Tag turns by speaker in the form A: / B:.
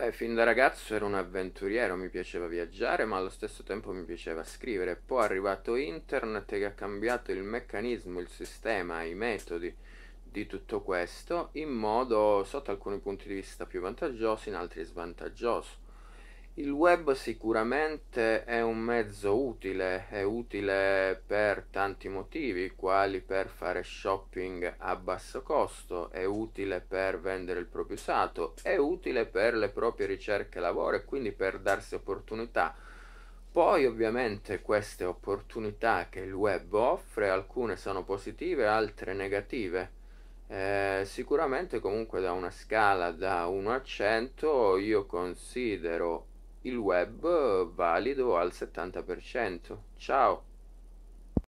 A: Beh, fin da ragazzo ero un avventuriero, mi piaceva viaggiare, ma allo stesso tempo mi piaceva scrivere. Poi è arrivato internet che ha cambiato il meccanismo, il sistema, i metodi di tutto questo in modo sotto alcuni punti di vista più vantaggioso, in altri svantaggioso. Il web sicuramente è un mezzo utile, è utile per tanti motivi, quali per fare shopping a basso costo, è utile per vendere il proprio usato, è utile per le proprie ricerche e lavoro e quindi per darsi opportunità. Poi ovviamente queste opportunità che il web offre, alcune sono positive, altre negative. Eh, sicuramente comunque da una scala da 1 a 100 io considero il web eh, valido al 70%. Ciao!